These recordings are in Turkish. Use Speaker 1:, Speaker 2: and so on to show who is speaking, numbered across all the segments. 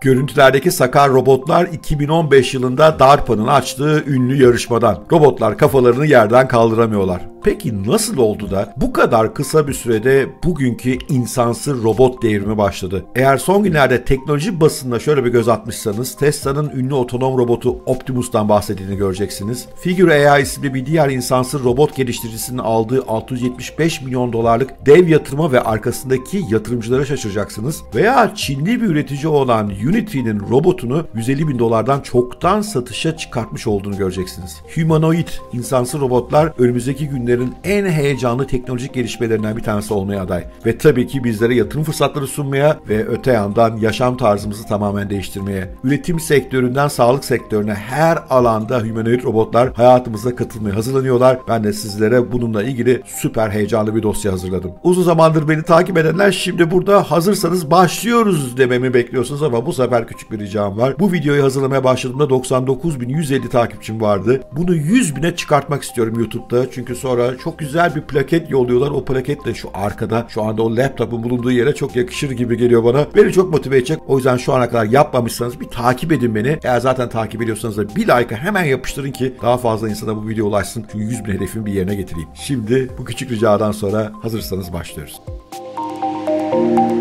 Speaker 1: Görüntülerdeki sakar robotlar 2015 yılında DARPA'nın açtığı ünlü yarışmadan. Robotlar kafalarını yerden kaldıramıyorlar. Peki nasıl oldu da bu kadar kısa bir sürede bugünkü insansı robot devrimi başladı? Eğer son günlerde teknoloji basınına şöyle bir göz atmışsanız Tesla'nın ünlü otonom robotu Optimus'tan bahsettiğini göreceksiniz. Figure AI isimli bir diğer insansı robot geliştiricisinin aldığı 675 milyon dolarlık dev yatırma ve arkasındaki yatırımcılara şaşıracaksınız. Veya Çinli bir üretici olan Unity'nin robotunu 150 bin dolardan çoktan satışa çıkartmış olduğunu göreceksiniz. Humanoid insansı robotlar önümüzdeki günlerde sektörlerin en heyecanlı teknolojik gelişmelerinden bir tanesi olmaya aday. Ve tabii ki bizlere yatırım fırsatları sunmaya ve öte yandan yaşam tarzımızı tamamen değiştirmeye, üretim sektöründen sağlık sektörüne her alanda humanoid robotlar hayatımıza katılmaya hazırlanıyorlar. Ben de sizlere bununla ilgili süper heyecanlı bir dosya hazırladım. Uzun zamandır beni takip edenler şimdi burada hazırsanız başlıyoruz dememi bekliyorsunuz ama bu sefer küçük bir ricam var. Bu videoyu hazırlamaya başladığımda 99.150 takipçim vardı. Bunu 100.000'e çıkartmak istiyorum YouTube'da çünkü sonra sonra çok güzel bir plaket yolluyorlar. O plaket de şu arkada şu anda o laptopun bulunduğu yere çok yakışır gibi geliyor bana. Beni çok motive edecek. O yüzden şu ana kadar yapmamışsanız bir takip edin beni. Eğer zaten takip ediyorsanız da bir like'a hemen yapıştırın ki daha fazla insana bu video ulaşsın. Çünkü 100 bin hedefimi bir yerine getireyim. Şimdi bu küçük ricadan sonra hazırsanız başlıyoruz. Müzik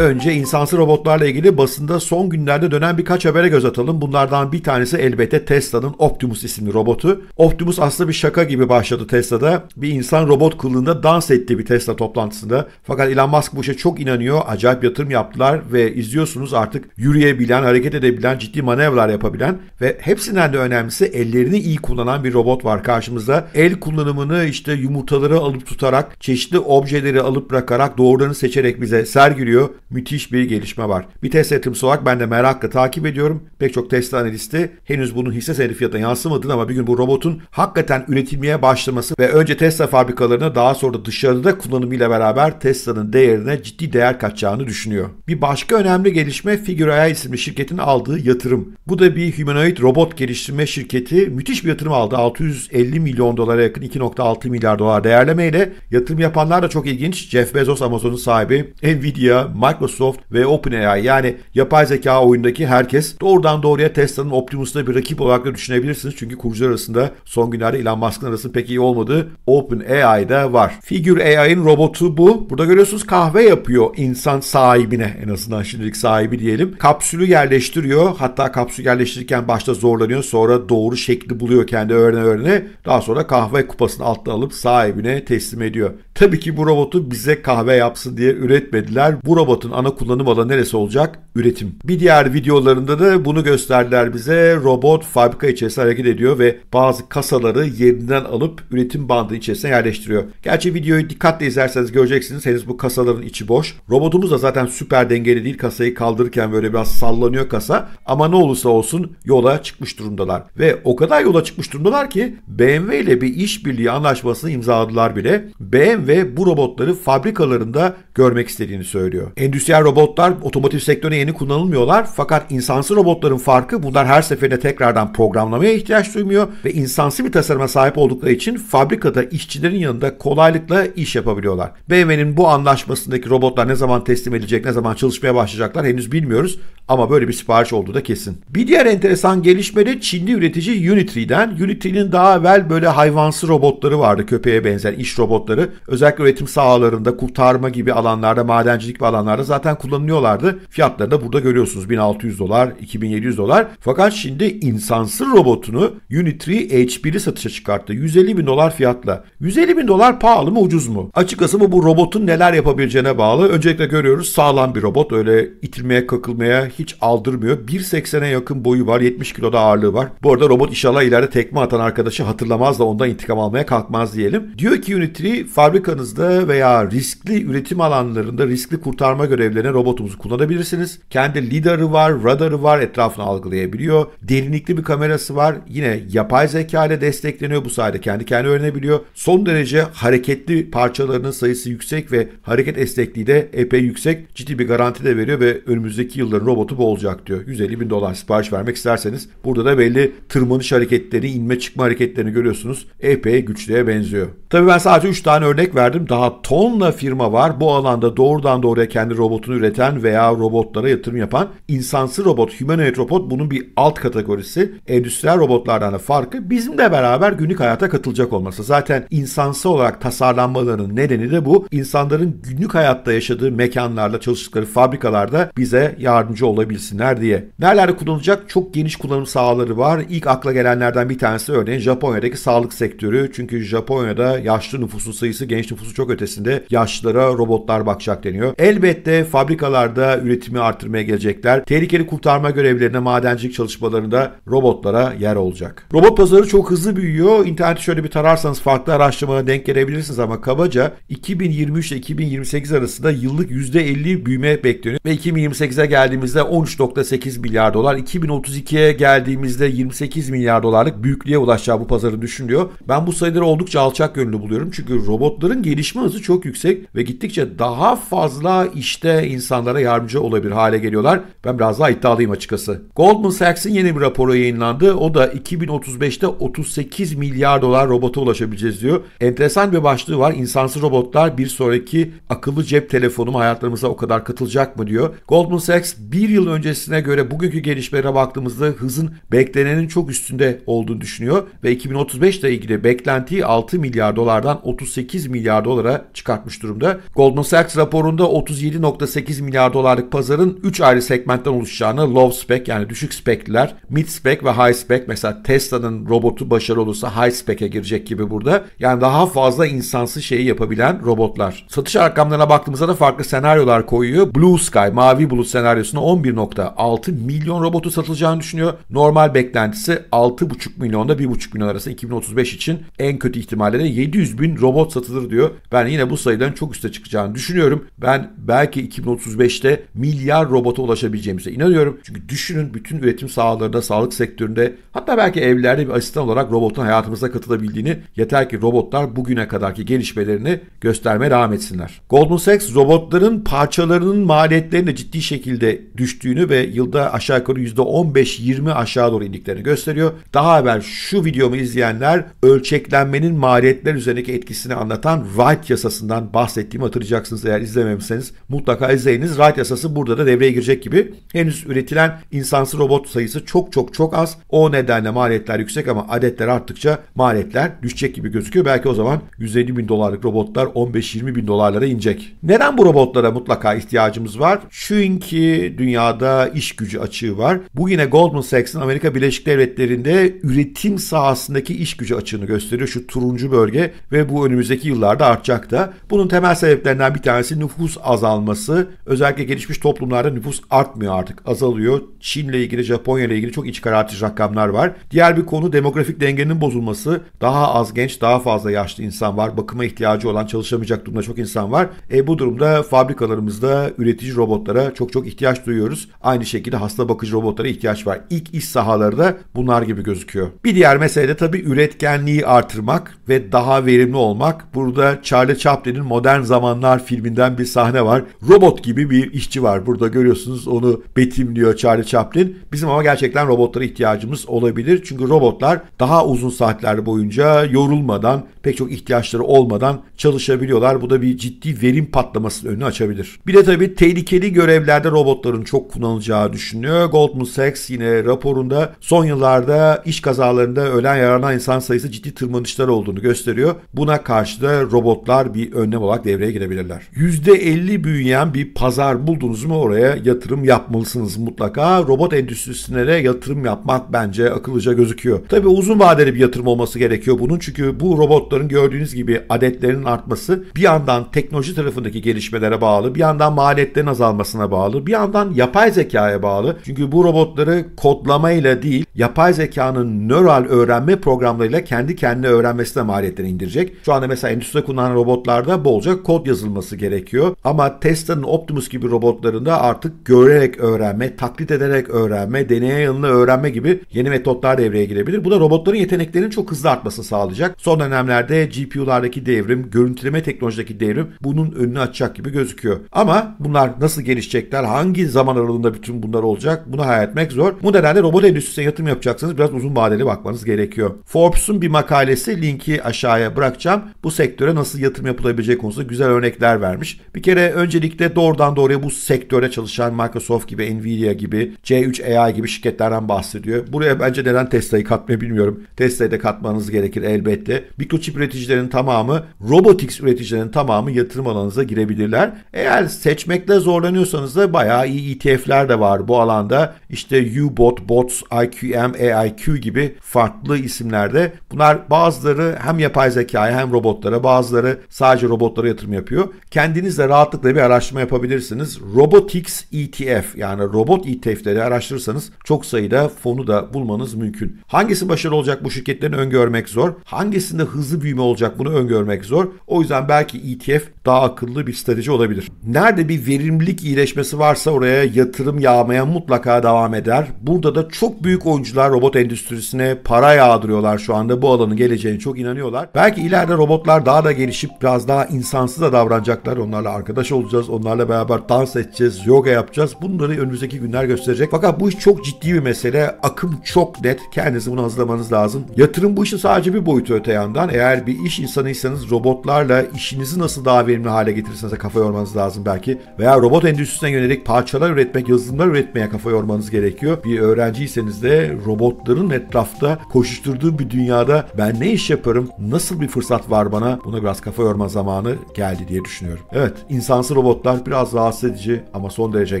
Speaker 1: Önce insansız robotlarla ilgili basında son günlerde dönen birkaç habere göz atalım. Bunlardan bir tanesi elbette Tesla'nın Optimus isimli robotu. Optimus aslında bir şaka gibi başladı Tesla'da. Bir insan robot kılığında dans etti bir Tesla toplantısında. Fakat Elon Musk bu işe çok inanıyor. Acayip yatırım yaptılar ve izliyorsunuz artık yürüyebilen, hareket edebilen, ciddi manevralar yapabilen ve hepsinden de önemlisi ellerini iyi kullanan bir robot var karşımızda. El kullanımını işte yumurtaları alıp tutarak, çeşitli objeleri alıp bırakarak, doğrularını seçerek bize sergiliyor müthiş bir gelişme var. Bir Tesla yatırımcısı olarak ben de merakla takip ediyorum. Pek çok Tesla analisti henüz bunun hisse senedi fiyatına yansımadı, ama bir gün bu robotun hakikaten üretilmeye başlaması ve önce Tesla fabrikalarına daha sonra da dışarıda kullanımıyla beraber Tesla'nın değerine ciddi değer kaçacağını düşünüyor. Bir başka önemli gelişme Figure AI isimli şirketin aldığı yatırım. Bu da bir humanoid robot geliştirme şirketi müthiş bir yatırım aldı. 650 milyon dolara yakın 2.6 milyar dolar değerlemeyle yatırım yapanlar da çok ilginç. Jeff Bezos Amazon'un sahibi, Nvidia, Mark Microsoft ve OpenAI yani yapay zeka oyundaki herkes doğrudan doğruya Tesla'nın Optimus'una bir rakip olarak da düşünebilirsiniz. Çünkü kurucular arasında son günlerde Elon Musk'ın arasının pek iyi olmadığı OpenAI'da var. Figure AI'ın robotu bu. Burada görüyorsunuz kahve yapıyor insan sahibine en azından şimdilik sahibi diyelim. Kapsülü yerleştiriyor. Hatta kapsülü yerleştirirken başta zorlanıyor. Sonra doğru şekli buluyor kendi öğrene öğrene. Daha sonra kahve kupasını alttan alıp sahibine teslim ediyor. Tabii ki bu robotu bize kahve yapsın diye üretmediler. Bu robotun Robo'nun ana kullanım alanı neresi olacak? Üretim. Bir diğer videolarında da bunu gösterdiler bize. Robot fabrika içerisinde hareket ediyor ve bazı kasaları yerinden alıp üretim bandı içerisine yerleştiriyor. Gerçi videoyu dikkatle izlerseniz göreceksiniz henüz bu kasaların içi boş. Robotumuz da zaten süper dengeli değil. Kasayı kaldırırken böyle biraz sallanıyor kasa. Ama ne olursa olsun yola çıkmış durumdalar. Ve o kadar yola çıkmış durumdalar ki BMW ile bir işbirliği anlaşmasını imzaladılar bile. BMW bu robotları fabrikalarında görmek istediğini söylüyor. Endüstri Bilgisayar robotlar otomotiv sektörüne yeni kullanılmıyorlar fakat insansı robotların farkı bunlar her seferinde tekrardan programlamaya ihtiyaç duymuyor ve insansı bir tasarıma sahip oldukları için fabrikada işçilerin yanında kolaylıkla iş yapabiliyorlar. BMW'nin bu anlaşmasındaki robotlar ne zaman teslim edilecek, ne zaman çalışmaya başlayacaklar henüz bilmiyoruz ama böyle bir sipariş olduğu da kesin. Bir diğer enteresan gelişme de Çinli üretici Unity'den. Unity'nin daha evvel böyle hayvansı robotları vardı köpeğe benzer iş robotları. Özellikle üretim sahalarında, kurtarma gibi alanlarda, madencilik gibi alanlarda civarı zaten kullanılıyorlardı. Fiyatları da burada görüyorsunuz 1600 dolar, 2700 dolar. Fakat şimdi insansız robotunu Unity H1'i satışa çıkarttı. 150 bin dolar fiyatla. 150 bin dolar pahalı mı ucuz mu? Açıkçası bu, bu robotun neler yapabileceğine bağlı. Öncelikle görüyoruz sağlam bir robot. Öyle itilmeye kakılmaya hiç aldırmıyor. 1.80'e yakın boyu var. 70 kiloda ağırlığı var. Bu arada robot inşallah ileride tekme atan arkadaşı hatırlamaz da ondan intikam almaya kalkmaz diyelim. Diyor ki Unity fabrikanızda veya riskli üretim alanlarında riskli kurtarma görevlerine robotumuzu kullanabilirsiniz. Kendi lidarı var, radarı var, etrafını algılayabiliyor. Derinlikli bir kamerası var. Yine yapay zeka ile destekleniyor. Bu sayede kendi kendi öğrenebiliyor. Son derece hareketli parçalarının sayısı yüksek ve hareket esnekliği de epey yüksek. Ciddi bir garanti de veriyor ve önümüzdeki yılların robotu bu olacak diyor. 150 bin dolar sipariş vermek isterseniz. Burada da belli tırmanış hareketleri, inme çıkma hareketlerini görüyorsunuz. Epey güçlüye benziyor. Tabii ben sadece 3 tane örnek verdim. Daha tonla firma var. Bu alanda doğrudan doğruya kendi robotunu üreten veya robotlara yatırım yapan insansı robot, humanoid robot bunun bir alt kategorisi. Endüstriyel robotlardan da farkı bizimle beraber günlük hayata katılacak olması. Zaten insansı olarak tasarlanmalarının nedeni de bu. İnsanların günlük hayatta yaşadığı mekanlarda, çalıştıkları fabrikalarda bize yardımcı olabilsinler diye. Nerelerde kullanılacak? Çok geniş kullanım sahaları var. İlk akla gelenlerden bir tanesi örneğin Japonya'daki sağlık sektörü. Çünkü Japonya'da yaşlı nüfusun sayısı genç nüfusu çok ötesinde. Yaşlılara robotlar bakacak deniyor. Elbette Elbette fabrikalarda üretimi artırmaya gelecekler. Tehlikeli kurtarma görevlerine madencilik çalışmalarında robotlara yer olacak. Robot pazarı çok hızlı büyüyor. İnterneti şöyle bir tararsanız farklı araştırmalara denk gelebilirsiniz ama kabaca 2023 ile 2028 arasında yıllık %50 büyüme bekleniyor ve 2028'e geldiğimizde 13.8 milyar dolar, 2032'ye geldiğimizde 28 milyar dolarlık büyüklüğe ulaşacağı bu pazarı düşünülüyor. Ben bu sayıları oldukça alçak gönüllü buluyorum çünkü robotların gelişme hızı çok yüksek ve gittikçe daha fazla iş işte insanlara yardımcı olabilir hale geliyorlar. Ben biraz daha iddialıyım açıkçası. Goldman Sachs'in yeni bir raporu yayınlandı. O da 2035'te 38 milyar dolar robota ulaşabileceğiz diyor. Enteresan bir başlığı var. İnsansız robotlar bir sonraki akıllı cep telefonu hayatlarımıza o kadar katılacak mı diyor. Goldman Sachs bir yıl öncesine göre bugünkü gelişmelere baktığımızda hızın beklenenin çok üstünde olduğunu düşünüyor ve 2035 ile ilgili beklentiyi 6 milyar dolardan 38 milyar dolara çıkartmış durumda. Goldman Sachs raporunda 37. 1.8 milyar dolarlık pazarın 3 ayrı segmentten oluşacağını low spec yani düşük spekler, mid spec ve high spec mesela Tesla'nın robotu başarılı olursa high spec'e girecek gibi burada. Yani daha fazla insansı şeyi yapabilen robotlar. Satış rakamlarına baktığımızda da farklı senaryolar koyuyor. Blue Sky, mavi bulut senaryosuna 11.6 milyon robotu satılacağını düşünüyor. Normal beklentisi 6.5 milyonda 1.5 milyon arası 2035 için en kötü ihtimalle de 700 bin robot satılır diyor. Ben yine bu sayıdan çok üste çıkacağını düşünüyorum. Ben belki belki 2035'te milyar robota ulaşabileceğimize inanıyorum. Çünkü düşünün bütün üretim sahalarında, sağlık sektöründe hatta belki evlerde bir asistan olarak robotun hayatımıza katılabildiğini yeter ki robotlar bugüne kadarki gelişmelerini göstermeye devam etsinler. Goldman Sachs robotların parçalarının maliyetlerinde ciddi şekilde düştüğünü ve yılda aşağı yukarı %15-20 aşağı doğru indiklerini gösteriyor. Daha evvel şu videomu izleyenler ölçeklenmenin maliyetler üzerindeki etkisini anlatan Wright yasasından bahsettiğimi hatırlayacaksınız. Eğer izlememişseniz mutlaka mutlaka izleyiniz. Wright yasası burada da devreye girecek gibi. Henüz üretilen insansı robot sayısı çok çok çok az. O nedenle maliyetler yüksek ama adetler arttıkça maliyetler düşecek gibi gözüküyor. Belki o zaman 150 bin dolarlık robotlar 15-20 bin dolarlara inecek. Neden bu robotlara mutlaka ihtiyacımız var? Çünkü dünyada iş gücü açığı var. Bu yine Goldman Sachs'ın Amerika Birleşik Devletleri'nde üretim sahasındaki iş gücü açığını gösteriyor. Şu turuncu bölge ve bu önümüzdeki yıllarda artacak da. Bunun temel sebeplerinden bir tanesi nüfus azalma olması özellikle gelişmiş toplumlarda nüfus artmıyor artık azalıyor. Çin'le ilgili Japonya ile ilgili çok iç karartıcı rakamlar var. Diğer bir konu demografik dengenin bozulması. Daha az genç daha fazla yaşlı insan var. Bakıma ihtiyacı olan çalışamayacak durumda çok insan var. E, bu durumda fabrikalarımızda üretici robotlara çok çok ihtiyaç duyuyoruz. Aynı şekilde hasta bakıcı robotlara ihtiyaç var. İlk iş sahaları da bunlar gibi gözüküyor. Bir diğer mesele de tabii üretkenliği artırmak ve daha verimli olmak. Burada Charlie Chaplin'in Modern Zamanlar filminden bir sahne var. Robot gibi bir işçi var burada görüyorsunuz onu betimliyor Charlie Chaplin. Bizim ama gerçekten robotlara ihtiyacımız olabilir. Çünkü robotlar daha uzun saatler boyunca yorulmadan pek çok ihtiyaçları olmadan çalışabiliyorlar. Bu da bir ciddi verim patlamasının önünü açabilir. Bir de tabii tehlikeli görevlerde robotların çok kullanılacağı düşünülüyor. Goldman Sachs yine raporunda son yıllarda iş kazalarında ölen yaralanan insan sayısı ciddi tırmanışlar olduğunu gösteriyor. Buna karşı da robotlar bir önlem olarak devreye girebilirler. %50 büyüyen oynayan bir pazar buldunuz mu oraya yatırım yapmalısınız mutlaka. Robot endüstrisine de yatırım yapmak bence akıllıca gözüküyor. Tabi uzun vadeli bir yatırım olması gerekiyor bunun çünkü bu robotların gördüğünüz gibi adetlerinin artması bir yandan teknoloji tarafındaki gelişmelere bağlı, bir yandan maliyetlerin azalmasına bağlı, bir yandan yapay zekaya bağlı. Çünkü bu robotları kodlamayla değil, yapay zekanın nöral öğrenme programlarıyla kendi kendine öğrenmesine maliyetlerini indirecek. Şu anda mesela endüstride kullanılan robotlarda bolca kod yazılması gerekiyor. Ama test Manisa'nın Optimus gibi robotlarında artık görerek öğrenme, taklit ederek öğrenme, deneye yanına öğrenme gibi yeni metotlar devreye girebilir. Bu da robotların yeteneklerinin çok hızlı artmasını sağlayacak. Son dönemlerde GPU'lardaki devrim, görüntüleme teknolojideki devrim bunun önünü açacak gibi gözüküyor. Ama bunlar nasıl gelişecekler, hangi zaman aralığında bütün bunlar olacak bunu hayal etmek zor. Bu nedenle robot endüstrisine yatırım yapacaksanız biraz uzun vadeli bakmanız gerekiyor. Forbes'un bir makalesi linki aşağıya bırakacağım. Bu sektöre nasıl yatırım yapılabilecek konusunda güzel örnekler vermiş. Bir kere öncelik Birlikte doğrudan doğruya bu sektöre çalışan Microsoft gibi, Nvidia gibi, C3 AI gibi şirketlerden bahsediyor. Buraya bence neden Tesla'yı katmayı bilmiyorum. Tesla'yı da katmanız gerekir elbette. Mikroçip üreticilerin tamamı, robotics üreticilerin tamamı yatırım alanınıza girebilirler. Eğer seçmekte zorlanıyorsanız da bayağı iyi ETF'ler de var bu alanda. İşte Ubot, Bots, IQM, AIQ gibi farklı isimlerde. Bunlar bazıları hem yapay zekaya hem robotlara, bazıları sadece robotlara yatırım yapıyor. Kendiniz de rahatlıkla bir araştırma araştırma yapabilirsiniz. Robotics ETF yani robot ETF'leri araştırırsanız çok sayıda fonu da bulmanız mümkün. Hangisi başarılı olacak bu şirketlerin öngörmek zor. Hangisinde hızlı büyüme olacak bunu öngörmek zor. O yüzden belki ETF daha akıllı bir strateji olabilir. Nerede bir verimlilik iyileşmesi varsa oraya yatırım yağmaya mutlaka devam eder. Burada da çok büyük oyuncular robot endüstrisine para yağdırıyorlar şu anda. Bu alanın geleceğine çok inanıyorlar. Belki ileride robotlar daha da gelişip biraz daha insansız da davranacaklar. Onlarla arkadaş olacağız. Onlarla beraber dans edeceğiz, yoga yapacağız. Bunları önümüzdeki günler gösterecek. Fakat bu iş çok ciddi bir mesele. Akım çok net. Kendinizi bunu hazırlamanız lazım. Yatırım bu işin sadece bir boyutu öte yandan. Eğer bir iş insanıysanız robotlarla işinizi nasıl daha verimli hale getirirseniz kafa yormanız lazım belki. Veya robot endüstrisine yönelik parçalar üretmek, yazılımlar üretmeye kafa yormanız gerekiyor. Bir öğrenciyseniz de robotların etrafta koşuşturduğu bir dünyada ben ne iş yaparım, nasıl bir fırsat var bana buna biraz kafa yorma zamanı geldi diye düşünüyorum. Evet, insansı robot diyaloglar biraz rahatsız edici ama son derece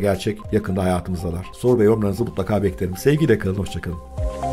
Speaker 1: gerçek yakında hayatımızdalar. Soru ve yorumlarınızı mutlaka beklerim. Sevgiyle kalın, hoşçakalın.